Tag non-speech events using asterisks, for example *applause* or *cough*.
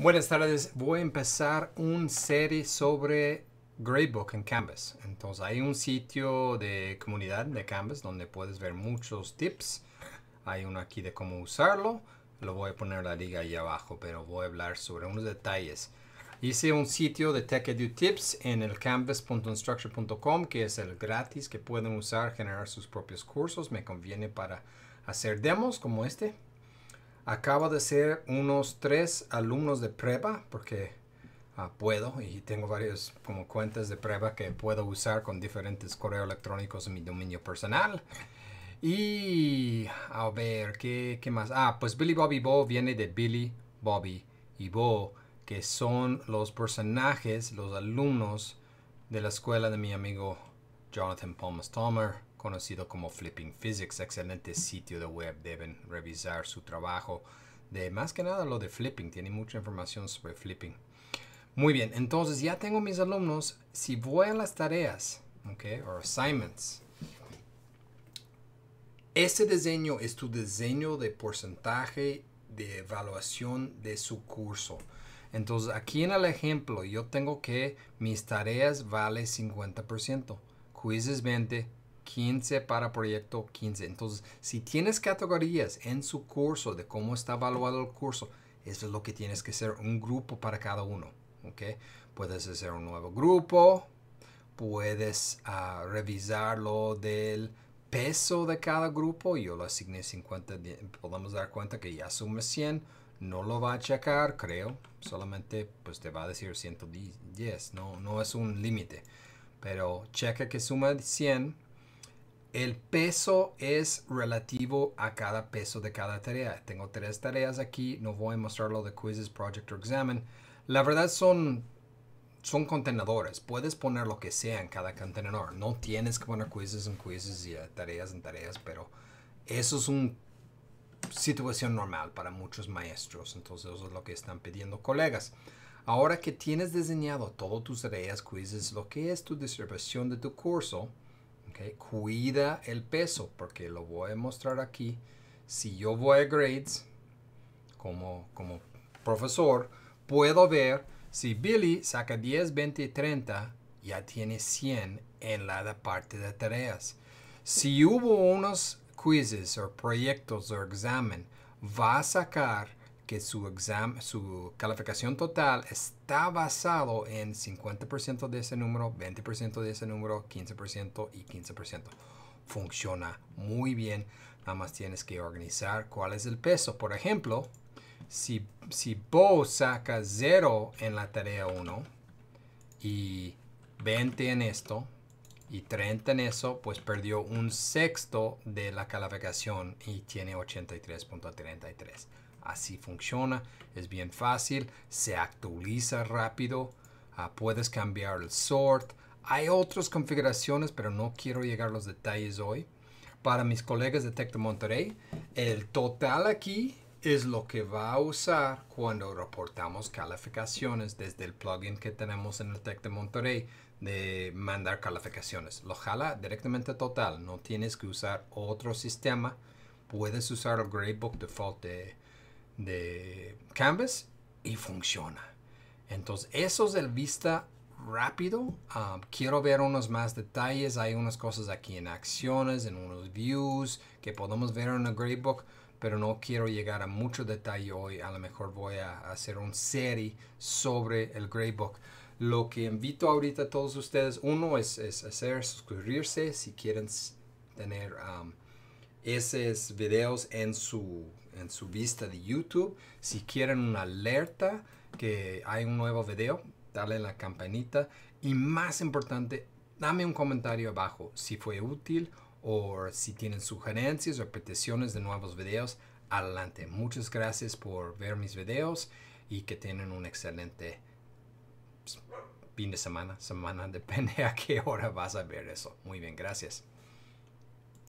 Buenas tardes, voy a empezar un serie sobre Gradebook en Canvas. Entonces hay un sitio de comunidad de Canvas donde puedes ver muchos tips. Hay uno aquí de cómo usarlo. Lo voy a poner la liga ahí abajo, pero voy a hablar sobre unos detalles. Hice un sitio de TechEdu Tips en el canvas.instructure.com que es el gratis que pueden usar, generar sus propios cursos. Me conviene para hacer demos como este. Acabo de ser unos tres alumnos de prueba, porque ah, puedo y tengo varios como cuentas de prueba que puedo usar con diferentes correos electrónicos en mi dominio personal. Y a ver, ¿qué, qué más? Ah, pues Billy Bobby Bo viene de Billy Bobby y Bo, que son los personajes, los alumnos de la escuela de mi amigo Jonathan Palmer, Tomer, conocido como Flipping Physics, excelente sitio de web, deben revisar su trabajo. De más que nada lo de flipping, tiene mucha información sobre flipping. Muy bien, entonces ya tengo mis alumnos. Si voy a las tareas, ok, o assignments, este diseño es tu diseño de porcentaje de evaluación de su curso. Entonces aquí en el ejemplo yo tengo que mis tareas vale 50%. Quizzes 20, 15 para proyecto 15. Entonces, si tienes categorías en su curso de cómo está evaluado el curso, eso es lo que tienes que hacer, un grupo para cada uno. Puedes hacer un nuevo grupo, puedes ah, revisar lo del peso de cada grupo. Yo lo asigné 50, podemos dar cuenta que ya suma 100. No lo va a checar, creo. Solamente pues te va a decir 110. No, no es un límite pero checa que suma 100. El peso es relativo a cada peso de cada tarea. Tengo tres tareas aquí, no voy a mostrarlo de quizzes, project o examen. La verdad son, son contenedores, puedes poner lo que sea en cada contenedor. No tienes que poner quizzes en quizzes y eh, tareas en tareas, pero eso es una situación normal para muchos maestros. Entonces eso es lo que están pidiendo colegas. Ahora que tienes diseñado todos tus tareas, quizzes, lo que es tu distribución de tu curso, cuida el peso, porque lo voy a mostrar aquí. Si yo voy a grades, como, como profesor, puedo ver si Billy saca 10, 20 y 30, ya tiene 100 en la parte de tareas. Si hubo unos quizzes o proyectos o examen, va a sacar que su, su calificación total está basado en 50% de ese número, 20% de ese número, 15% y 15%. Funciona muy bien, nada más tienes que organizar cuál es el peso. Por ejemplo, si, si Bo saca 0 en la tarea 1 y 20 en esto y 30 en eso, pues perdió un sexto de la calificación y tiene 83.33 Así funciona, es bien fácil, se actualiza rápido, ah, puedes cambiar el sort. Hay otras configuraciones, pero no quiero llegar a los detalles hoy. Para mis colegas de de Monterey, el total aquí es lo que va a usar cuando reportamos calificaciones desde el plugin que tenemos en el Tech de Monterrey de mandar calificaciones. Lo jala directamente total, no tienes que usar otro sistema. Puedes usar el gradebook default de, de Canvas y funciona. Entonces, eso es el vista rápido. Um, quiero ver unos más detalles. Hay unas cosas aquí en acciones, en unos views que podemos ver en el gradebook, pero no quiero llegar a mucho detalle hoy. A lo mejor voy a hacer un serie sobre el gradebook. Lo que invito ahorita a todos ustedes, uno es, hacer suscribirse si quieren tener um, esos videos en su en su vista de YouTube. Si quieren una alerta que hay un nuevo video, dale la campanita. Y más importante, dame un comentario abajo si fue útil o si tienen sugerencias o peticiones de nuevos videos. Adelante. Muchas gracias por ver mis videos y que tienen un excelente pues, fin de semana, semana, *laughs* depende a qué hora vas a ver eso. Muy bien, gracias.